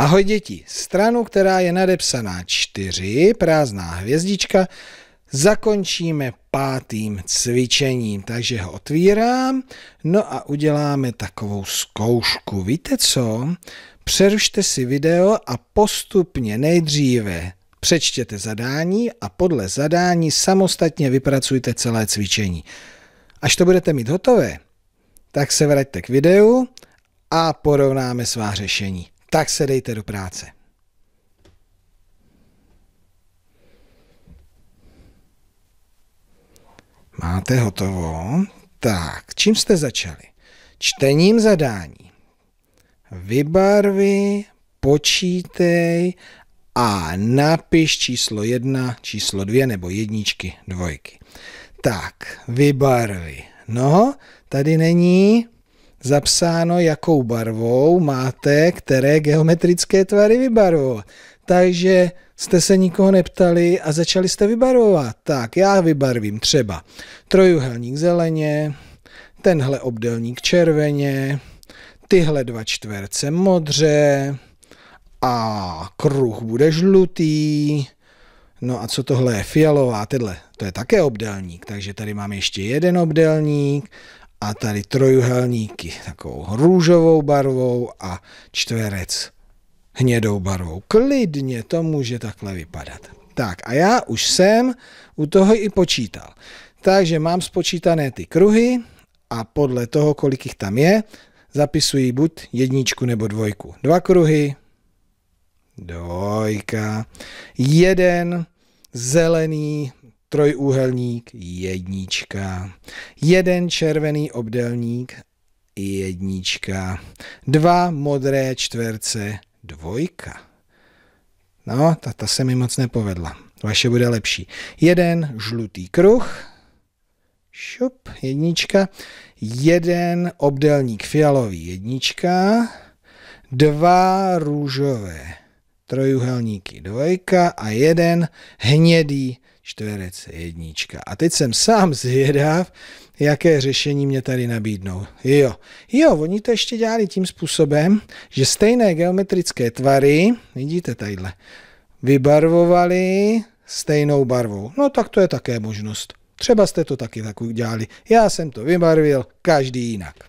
Ahoj děti, stranu, která je nadepsaná 4, prázdná hvězdička, zakončíme pátým cvičením. Takže ho otvírám, no a uděláme takovou zkoušku. Víte co? Přerušte si video a postupně nejdříve přečtěte zadání a podle zadání samostatně vypracujte celé cvičení. Až to budete mít hotové, tak se vraťte k videu a porovnáme svá řešení tak se dejte do práce. Máte hotovo? Tak, čím jste začali? Čtením zadání. Vybarvi, počítej a napiš číslo jedna, číslo dvě nebo jedničky, dvojky. Tak, vybarvi. No, tady není zapsáno, jakou barvou máte které geometrické tvary vybarvovat. Takže jste se nikoho neptali a začali jste vybarvovat. Tak, já vybarvím třeba trojuhelník zeleně, tenhle obdelník červeně, tyhle dva čtverce modře a kruh bude žlutý. No a co tohle je fialová? Tyhle, to je také obdelník, takže tady mám ještě jeden obdelník a tady trojuhelníky takovou růžovou barvou a čtverec hnědou barvou. Klidně to může takhle vypadat. Tak a já už jsem u toho i počítal. Takže mám spočítané ty kruhy a podle toho, kolik jich tam je, zapisuji buď jedničku nebo dvojku. Dva kruhy, dvojka, jeden zelený trojúhelník, jednička. Jeden červený obdelník, jednička. Dva modré čtverce, dvojka. No, ta, ta se mi moc nepovedla. Vaše bude lepší. Jeden žlutý kruh, šup, jednička. Jeden obdelník fialový, jednička. Dva růžové, trojuhelníky dvojka a jeden hnědý čtverec jednička. A teď jsem sám zvědav, jaké řešení mě tady nabídnou. Jo, jo, oni to ještě dělali tím způsobem, že stejné geometrické tvary, vidíte tadyhle, vybarvovali stejnou barvou. No tak to je také možnost. Třeba jste to taky tak udělali. Já jsem to vybarvil, každý jinak.